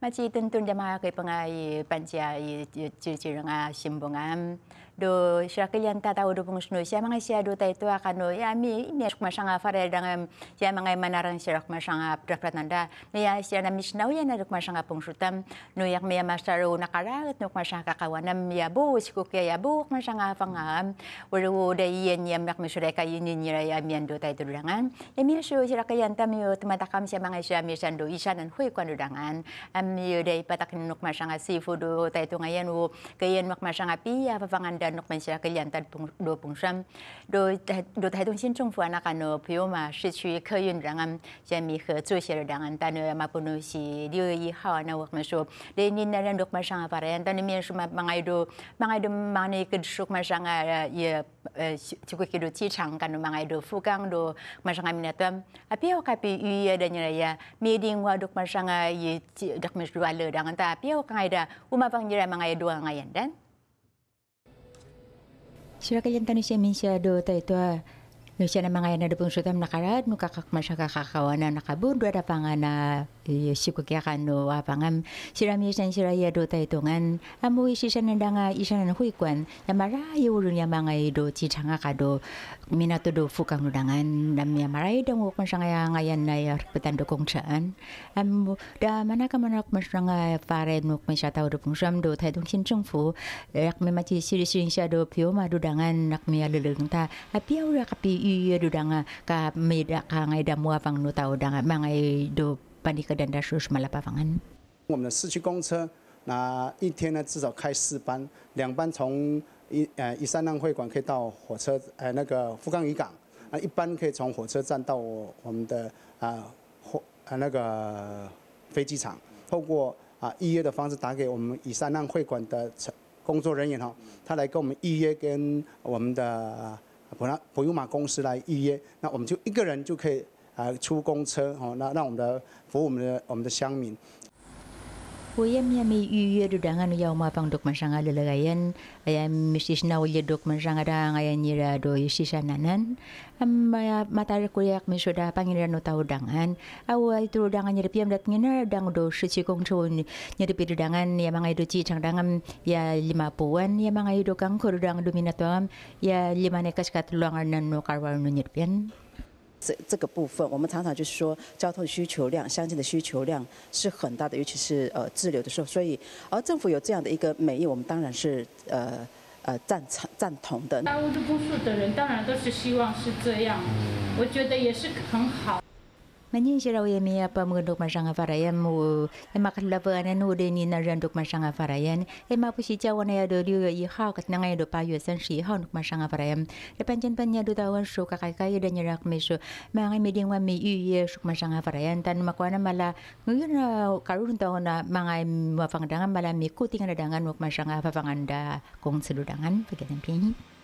嘛，这顿顿的嘛，给帮阿姨、班级阿姨就接人啊，心不安。do tata kata do pungshno siya mga siya do tayo ka no ya mi ini shuk masanga shia dang siya mga manarang siya shuk masanga prakratanda mi ya siya na mishnau ya na shuk masanga pungshutam no yak mi mastaro nakaragat no masanga kakawanam ya bo siku kya ya shanga masanga fangam wero da yen yam yak mi shure ka yinin yira ya mi ando tayo durangan ya mi shu shakilian tam tuma takam siya mga siya mi isha isanan hui kwan durangan am yu dai patakin nuk shanga sifu do tayo ngayan wo kayan mak masanga piya nda nok men sia ke yan ta do pung sham do do ta tong sin chung fu anaka no pyo ma shi chi ke yun rang an je mi he ta no ma pu no xi liu yi hao na wo ma shu de ni na ren dok ma sha ba ta ni mi shu ma ba do ma ngai de ma ni ke shu ma sha ga ye chi do chi chang kan ma ngai do fu gang do ma sha ga mi na tam a pi o ka pi yu ye de ni ya mi di ngwa dok ma sha ga ye ta pi o ka ngai da u ma bang ni ra do ngai yan dan tanong siya minsya do ta ito ah. No siya na mga yan na dupong sutam nakarad, no kakakawa na nakabundwa na pangana iya siku kiakan no wapangam siram yesan sira yedo tai tongan amu isi sana danga isi sana hui kwan namara yewuru nyamanga yedo ci changa kado minato do fukang nudangan nam yamara yedo ngok masanga ya ngayan na petan do amu da mana kamana ok masanga ya fare nuk mesha tau do pungsham do tai tong yak me mati siri sin sha do nak me yalu leng kapi api yau yakapi yu yedo danga ka ngay damu apang nuta udanga mangay do 班的订单数是么来拜访的。我们的市区公车，那一天呢至少开四班，两班从一呃以三浪会馆可以到火车呃那个富冈渔港，啊一班可以从火车站到我我们的啊火呃那个飞机场，透过啊预约的方式打给我们以三浪会馆的工作人员哈，他来跟我们预约跟我们的普拉普油玛公司来预约，那我们就一个人就可以。啊出公车哦，那让我们的服务我们的我们的乡民。Wayam ya may yuya dudangan yaw mapang dokman sang alalagayan ayam misis na ulya dokman sang ada ngayan nira do yusisa nanan am matar kuliak misuda pangiran no tau dangan awal itu dangan nyerip piam dat ngina dang do suci kong chun nyerip itu dangan ya mangai do ci chang dangan ya lima puan ya mangai do kang kor dang minatuam ya lima nekas kat katulungan nan no karwal no nyerip yan 这这个部分，我们常常就是说，交通需求量、相近的需求量是很大的，尤其是呃滞留的时候，所以而政府有这样的一个美意，我们当然是呃呃赞成赞同的。道的不堵的人当然都是希望是这样，我觉得也是很好。Mani shira we apa munduk masanga farayan mu ema kalula pa anan ni masanga farayan ema pushi jawana ya do liu yi ha kat nangai do pa yusan shi nuk masanga farayan le panjen panya do tawan shu ka kai kai da nyirak me shu ma ngai yu masanga farayan tan makwana mala ngira karun tawona mangai mafang dangan mala me kutingan dangan nuk masanga afafanganda kong seludangan pegangan pianyi